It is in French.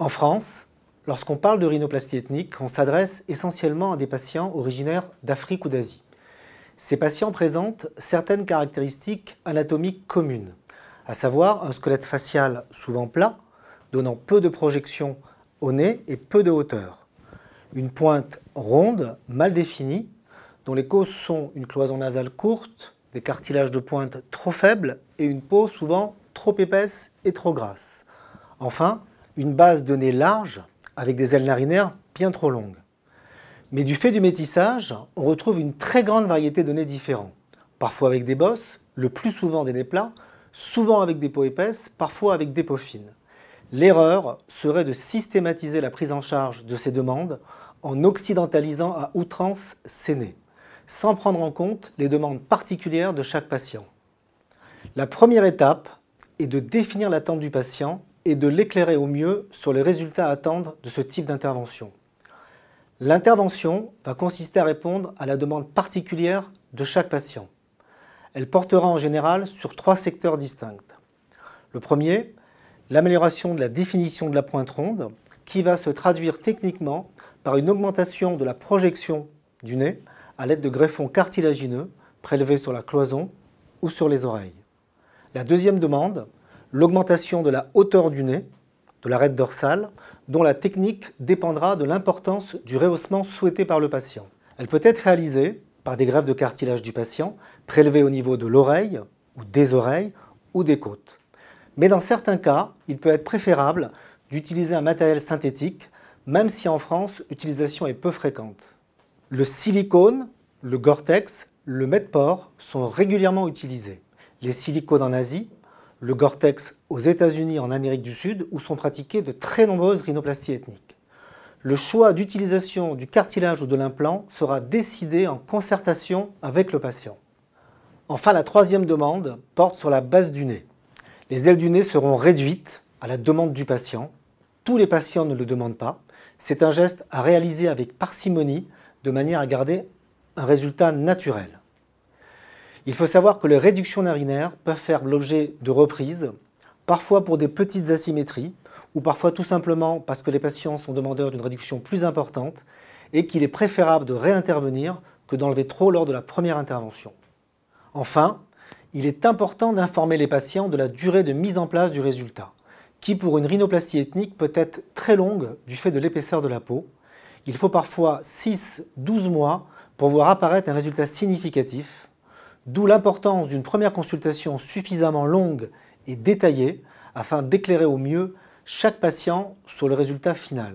En France, lorsqu'on parle de rhinoplastie ethnique, on s'adresse essentiellement à des patients originaires d'Afrique ou d'Asie. Ces patients présentent certaines caractéristiques anatomiques communes, à savoir un squelette facial souvent plat, donnant peu de projection au nez et peu de hauteur. Une pointe ronde, mal définie, dont les causes sont une cloison nasale courte, des cartilages de pointe trop faibles et une peau souvent trop épaisse et trop grasse. Enfin, une base de nez large avec des ailes narinaires bien trop longues. Mais du fait du métissage, on retrouve une très grande variété de nez différents, parfois avec des bosses, le plus souvent des nez plats, souvent avec des peaux épaisses, parfois avec des peaux fines. L'erreur serait de systématiser la prise en charge de ces demandes en occidentalisant à outrance ces nez, sans prendre en compte les demandes particulières de chaque patient. La première étape est de définir l'attente du patient et de l'éclairer au mieux sur les résultats à attendre de ce type d'intervention. L'intervention va consister à répondre à la demande particulière de chaque patient. Elle portera en général sur trois secteurs distincts. Le premier, l'amélioration de la définition de la pointe ronde, qui va se traduire techniquement par une augmentation de la projection du nez à l'aide de greffons cartilagineux prélevés sur la cloison ou sur les oreilles. La deuxième demande, l'augmentation de la hauteur du nez, de l'arête dorsale, dont la technique dépendra de l'importance du rehaussement souhaité par le patient. Elle peut être réalisée par des greffes de cartilage du patient, prélevées au niveau de l'oreille ou des oreilles ou des côtes. Mais dans certains cas, il peut être préférable d'utiliser un matériel synthétique, même si en France, l'utilisation est peu fréquente. Le silicone, le Gore-Tex, le Medpor sont régulièrement utilisés. Les silicones en Asie le Gore-Tex aux États-Unis en Amérique du Sud où sont pratiquées de très nombreuses rhinoplasties ethniques. Le choix d'utilisation du cartilage ou de l'implant sera décidé en concertation avec le patient. Enfin, la troisième demande porte sur la base du nez. Les ailes du nez seront réduites à la demande du patient. Tous les patients ne le demandent pas. C'est un geste à réaliser avec parcimonie de manière à garder un résultat naturel. Il faut savoir que les réductions narinaires peuvent faire l'objet de reprises, parfois pour des petites asymétries, ou parfois tout simplement parce que les patients sont demandeurs d'une réduction plus importante et qu'il est préférable de réintervenir que d'enlever trop lors de la première intervention. Enfin, il est important d'informer les patients de la durée de mise en place du résultat, qui pour une rhinoplastie ethnique peut être très longue du fait de l'épaisseur de la peau. Il faut parfois 6-12 mois pour voir apparaître un résultat significatif D'où l'importance d'une première consultation suffisamment longue et détaillée afin d'éclairer au mieux chaque patient sur le résultat final.